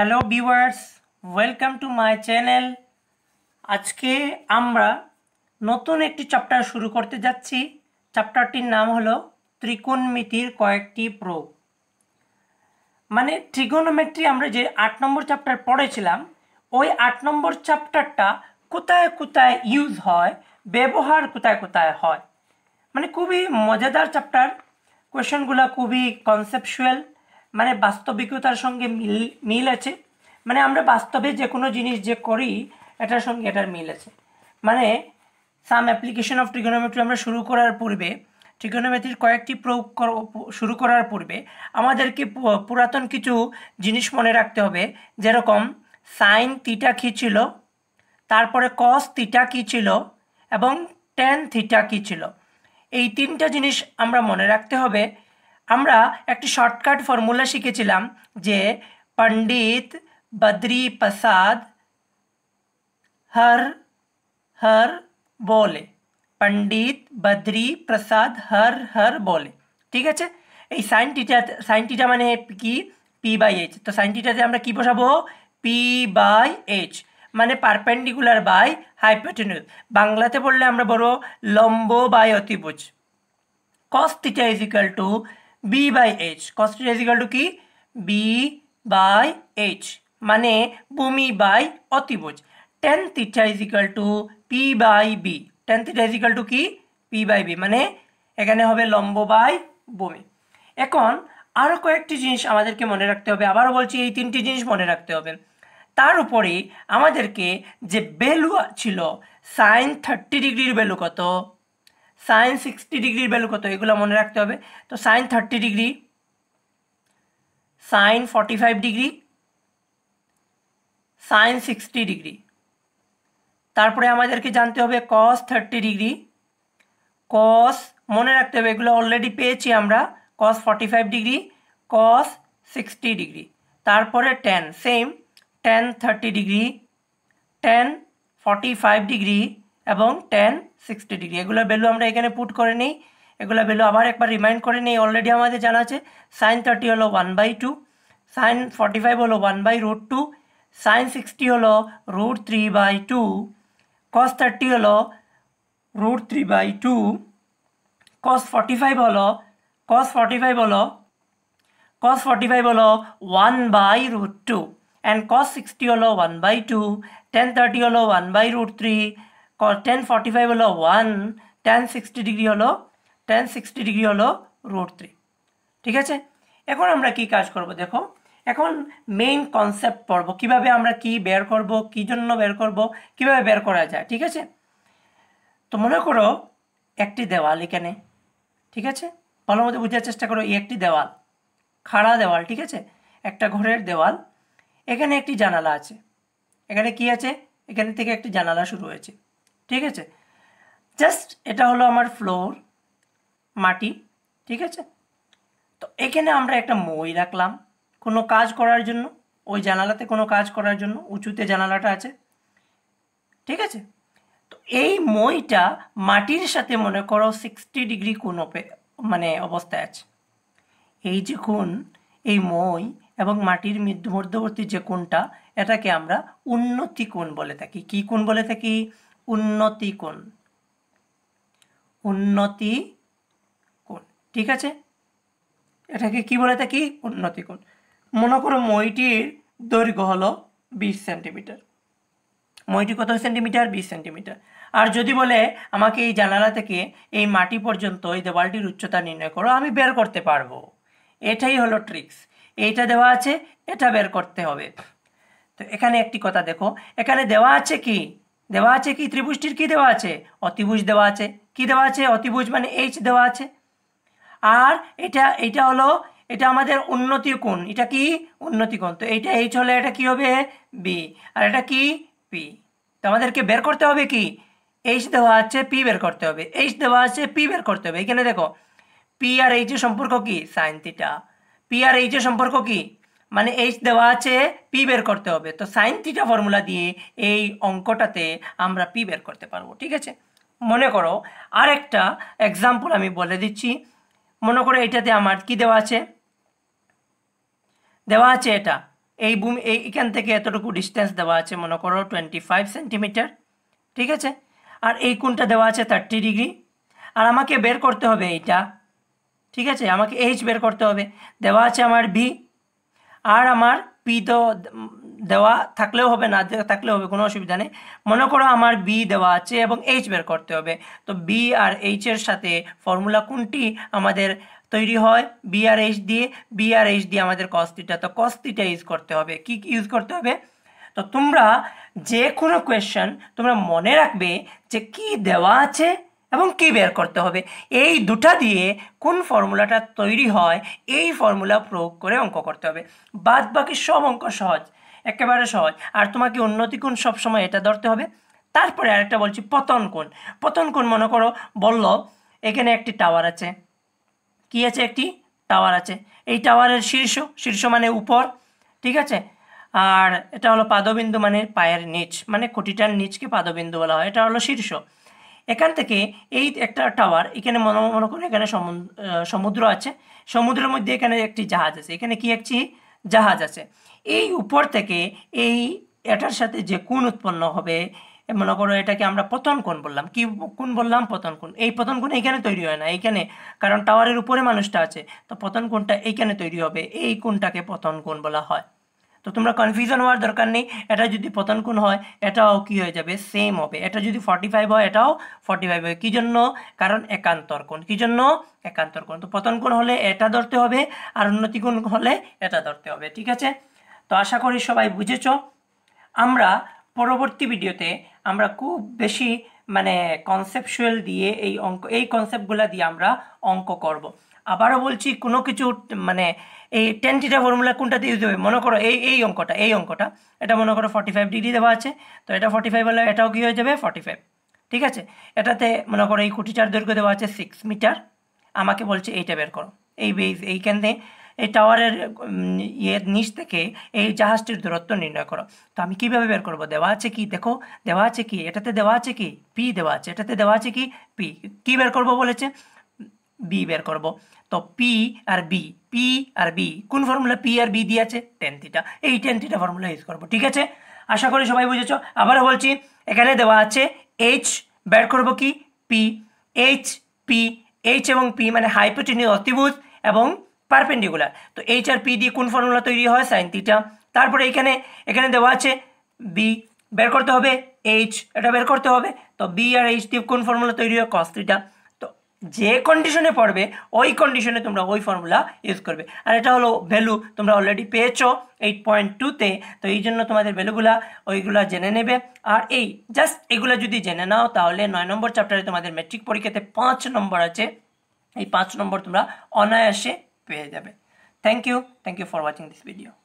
hello viewers welcome to my channel আজকে আমরা নতুন একটি চ্যাপ্টার শুরু করতে যাচ্ছি চ্যাপ্টারটির নাম হলো ত্রিকোণমিতির কয়েকটি প্রো মানে ট্রিগোনোমেট্রি আমরা যে আট নম্বর চ্যাপ্টার পড়েছিলাম ওই আট নম্বর চ্যাপ্টারটা কোথায় কোথায় ইউজ হয় ব্যবহার কোথায় কোথায় হয় মানে খুবই মজাদার চ্যাপ্টার কোয়েশনগুলো খুবই কনসেপশুয়াল মানে বাস্তবিকতার সঙ্গে মিল মিল আছে মানে আমরা বাস্তবে যে কোনো জিনিস যে করি এটার সঙ্গে এটার মিল আছে মানে সাম অ্যাপ্লিকেশন অফ ট্রিগোনোমেট্রি আমরা শুরু করার পূর্বে ট্রিগোনোমেট্রির কয়েকটি প্রয়োগ শুরু করার পূর্বে আমাদেরকে পুরাতন কিছু জিনিস মনে রাখতে হবে যেরকম সাইন তিটা কী ছিল তারপরে কস তিটা কী ছিল এবং টেন থিটা কী ছিল এই তিনটা জিনিস আমরা মনে রাখতে হবে আমরা একটি শর্টকাট ফর্মুলা শিখেছিলাম যে পণ্ডিত বদ্রী প্রসাদ হর হর বলে পণ্ডিত বদ্রী প্রসাদ হর হর বলে ঠিক আছে এই সাইন টিচার সাইন টিচার মানে কি পি বাই এইচ তো সাইন টিটাতে আমরা কি বসাবো পি বাই এইচ মানে পারপেন্ডিকুলার বাই হাইপোটেনিউজ বাংলাতে বললে আমরা বলবো লম্ব বাই অতিভুজ cos theta is to B by H cos theta is equal to কি বি বাই এইচ মানে ভূমি বাই অতিভুজ tan theta is equal to P by B tan theta is equal to কি পি বাই বি মানে এখানে হবে লম্ব by ভূমি এখন আরও কয়েকটি জিনিস আমাদেরকে মনে রাখতে হবে আবারও বলছি এই তিনটি জিনিস মনে রাখতে হবে তার উপরে আমাদেরকে যে ভ্যালু ছিল সাইন থার্টি ডিগ্রির ভ্যালু কত সাইন সিক্সটি ডিগ্রির ভ্যালু কত এগুলো মনে রাখতে হবে তো sine thirty degree sine forty five degree sine sixty degree তারপরে আমাদেরকে জানতে হবে কস থার্টি ডিগ্রি কস মনে রাখতে হবে এগুলো অলরেডি পেয়েছি আমরা cos forty five degree cos sixty degree তারপরে tan same tan thirty degree tan forty five degree এবং টেন সিক্সটি ডিগ্রি এগুলোর ভ্যালু আমরা এখানে পুট করে নিই এগুলো ভ্যালু আবার একবার রিমাইন্ড করে নিই অলরেডি আমাদের জানা আছে সাইন থার্টি হলো one by two sine forty five হলো one by root two sine sixty হলো root three by two cos thirty হলো root three by two cos forty five হলো কস ফর্টি ফাইভ হলো cos forty five হলো one by root two and cos sixty হলো one by two tan thirty হলো one by root three tan forty five হলো one tan sixty degree হলো tan sixty degree হলো root three ঠিক আছে এখন আমরা কি কাজ করব দেখো এখন মেইন কনসেপ্ট পড়ব কিভাবে আমরা কি বের করব কি জন্য বের করব কিভাবে বের করা যায় ঠিক আছে তো মনে করো একটি দেওয়াল এখানে ঠিক আছে ভালো মতো বুঝার চেষ্টা করো এই একটি দেওয়াল খাড়া দেওয়াল ঠিক আছে একটা ঘরের দেওয়াল এখানে একটি জানালা আছে এখানে কি আছে এখানে থেকে একটি জানালা শুরু হয়েছে ঠিক আছে জাস্ট এটা হলো আমার ফ্লোর মাটি ঠিক আছে তো এখানে আমরা একটা মই রাখলাম কোনো কাজ করার জন্য ওই জানালাতে কোনো কাজ করার জন্য উঁচুতে জানালাটা আছে ঠিক আছে তো এই মইটা মাটির সাথে মনে করো সিক্সটি ডিগ্রি কোনো মানে অবস্থায় আছে এই যে কোন এই মই এবং মাটির মধ্যবর্তী যে কোনটা এটাকে আমরা উন্নতি কোণ বলে থাকি কি কোণ বলে থাকি উন্নতি কোণ উন্নতি কোণ ঠিক আছে এটাকে কি বলে থাকি উন্নতি কোণ মনে করো মইটির দৈর্ঘ্য হলো বিশ সেন্টিমিটার মইটি কত সেন্টিমিটার বিশ সেন্টিমিটার আর যদি বলে আমাকে এই জানালা থেকে এই মাটি পর্যন্ত এই দেওয়ালটির উচ্চতা নির্ণয় করো আমি বের করতে পারবো এটাই হলো ট্রিক্স এইটা দেওয়া আছে এটা বের করতে হবে তো এখানে একটি কথা দেখো এখানে দেওয়া আছে কি দেওয়া আছে কি ত্রিভুজটির কি দেওয়া আছে অতিভুজ দেওয়া আছে কি দেওয়া আছে অতিভুজ মানে এইচ দেওয়া আছে আর এটা এটা হলো এটা আমাদের উন্নতি কোণ এটা কি উন্নতি কোণ তো এইটা এইচ হলে এটা কি হবে বি আর এটা কি পি তো আমাদেরকে বের করতে হবে কি এইচ দেওয়া আছে পি বের করতে হবে এইচ দেওয়া আছে পি বের করতে হবে এখানে দেখো পি আর এইচের সম্পর্ক কি সাইন থিটা পি আর এইচের সম্পর্ক কি মানে এইচ দেওয়া আছে পি বের করতে হবে তো সাইন থিটা ফর্মুলা দিয়ে এই অঙ্কটাতে আমরা পি বের করতে পারবো ঠিক আছে মনে করো আর একটা এক্সাম্পল আমি বলে দিচ্ছি মনে করো এটাতে আমার কি দেওয়া আছে দেওয়া আছে এটা এই ভূমি এইখান থেকে এতটুকু ডিস্টেন্স দেওয়া আছে মনে করো টোয়েন্টি ফাইভ সেন্টিমিটার ঠিক আছে আর এই কোনটা দেওয়া আছে থার্টি ডিগ্রি আর আমাকে বের করতে হবে এইটা ঠিক আছে আমাকে এইচ বের করতে হবে দেওয়া আছে আমার ভি আর আমার পি তো দেওয়া থাকলেও হবে না থাকলেও হবে কোনো অসুবিধা নেই মনে করো আমার বি দেওয়া আছে এবং এইচ বের করতে হবে তো বি আর এইচের সাথে ফর্মুলা কোনটি আমাদের তৈরি হয় বি আর এইচ দিয়ে বি আর এইচ দিয়ে আমাদের কস্তিটা তো কস্তিটা ইউজ করতে হবে কি ইউজ করতে হবে তো তোমরা যে কোনো কোয়েশ্চেন তোমরা মনে রাখবে যে কি দেওয়া আছে এবং কি বের করতে হবে এই দুটা দিয়ে কোন ফর্মুলাটা তৈরি হয় এই ফর্মুলা প্রয়োগ করে অঙ্ক করতে হবে বাদ বাকি সব অঙ্ক সহজ একেবারে সহজ আর তোমাকে উন্নতি কোণ সবসময় এটা ধরতে হবে তারপরে আরেকটা বলছি পতন কোণ পতন কোণ মনে করো বলল এখানে একটি টাওয়ার আছে কি আছে একটি টাওয়ার আছে এই টাওয়ারের শীর্ষ শীর্ষ মানে উপর ঠিক আছে আর এটা হলো পাদবিন্দু মানে পায়ের নিচ মানে কোটিটার নিচকে পাদবিন্দু বলা হয় এটা হলো শীর্ষ এখান থেকে এই একটা টাওয়ার এখানে মনে মনে করে এখানে সমুদ্র আছে সমুদ্রের মধ্যে এখানে একটি জাহাজ আছে এখানে কি একটি জাহাজ আছে এই উপর থেকে এই এটার সাথে যে কোন উৎপন্ন হবে মনে করো এটাকে আমরা পতন কোণ বললাম কি কোন বললাম পতন কোণ এই পতন কোণ এখানে তৈরি হয় না এইখানে কারণ টাওয়ারের উপরে মানুষটা আছে তো পতন কোণটা এইখানে তৈরি হবে এই কোণটাকে পতন কোণ বলা হয় তো তোমরা কনফিউশন হওয়ার দরকার নেই এটা যদি পতন হয় এটাও কি হয়ে যাবে সেম হবে এটা যদি ফর্টি ফাইভ হয় এটাও ফর্টি ফাইভ হবে কী জন্য কারণ একান্তর কোণ কী জন্য একান্তর কোণ তো পতন হলে এটা ধরতে হবে আর উন্নতি কোণ হলে এটা ধরতে হবে ঠিক আছে তো আশা করি সবাই বুঝেছ আমরা পরবর্তী ভিডিওতে আমরা খুব বেশি মানে কনসেপচুয়াল দিয়ে এই অঙ্ক এই কনসেপ্টগুলো দিয়ে আমরা অঙ্ক করব আবারও বলছি কোনো কিছু মানে এই টেন থিটা ফর্মুলা কোনটাতে ইউজ হবে মনে করো এই এই অঙ্কটা এই অঙ্কটা এটা মনে করো ফর্টি ফাইভ ডিগ্রি দেওয়া আছে তো এটা ফর্টি ফাইভ হলে এটাও কী হয়ে যাবে ফর্টি ফাইভ ঠিক আছে এটাতে মনে করো এই কুটিটার দৈর্ঘ্য দেওয়া আছে সিক্স মিটার আমাকে বলছে এইটা বের করো এই বেজ এইখান থেকে এই টাওয়ারের ইয়ের নিচ থেকে এই জাহাজটির দূরত্ব নির্ণয় করো তো আমি কীভাবে বের করবো দেওয়া আছে কি দেখো দেওয়া আছে কি এটাতে দেওয়া আছে কি পি দেওয়া আছে এটাতে দেওয়া আছে কি পি কী বের করবো বলেছে বি বের করবো তো পি আর বি পি আর বি কোন ফর্মুলা পি আর বি দিয়ে আছে টেন থিটা এই টেন থিটা ফর্মুলা ইউজ করবো ঠিক আছে আশা করি সবাই বুঝেছ আবারও বলছি এখানে দেওয়া আছে এইচ বের করবো কি পি এইচ পি এইচ এবং পি মানে হাইপোটিনি অতিভুজ এবং পারপেন্ডিকুলার তো এইচ আর পি দিয়ে কোন ফর্মুলা তৈরি হয় সাইন থিটা তারপরে এখানে এখানে দেওয়া আছে বি বের করতে হবে এইচ এটা বের করতে হবে তো বি আর এইচ দিয়ে কোন ফর্মুলা তৈরি হয় থিটা যে কন্ডিশনে পড়বে ওই কন্ডিশনে তোমরা ওই ফর্মুলা ইউজ করবে আর এটা হলো ভ্যালু তোমরা অলরেডি পেয়েছো এইট পয়েন্ট টুতে তো এই জন্য তোমাদের ভ্যালুগুলা ওইগুলা জেনে নেবে আর এই জাস্ট এগুলো যদি জেনে নাও তাহলে নয় নম্বর চ্যাপ্টারে তোমাদের ম্যাট্রিক পরীক্ষাতে পাঁচ নম্বর আছে এই পাঁচ নম্বর তোমরা অনায়াসে পেয়ে যাবে thank you thank you for watching this video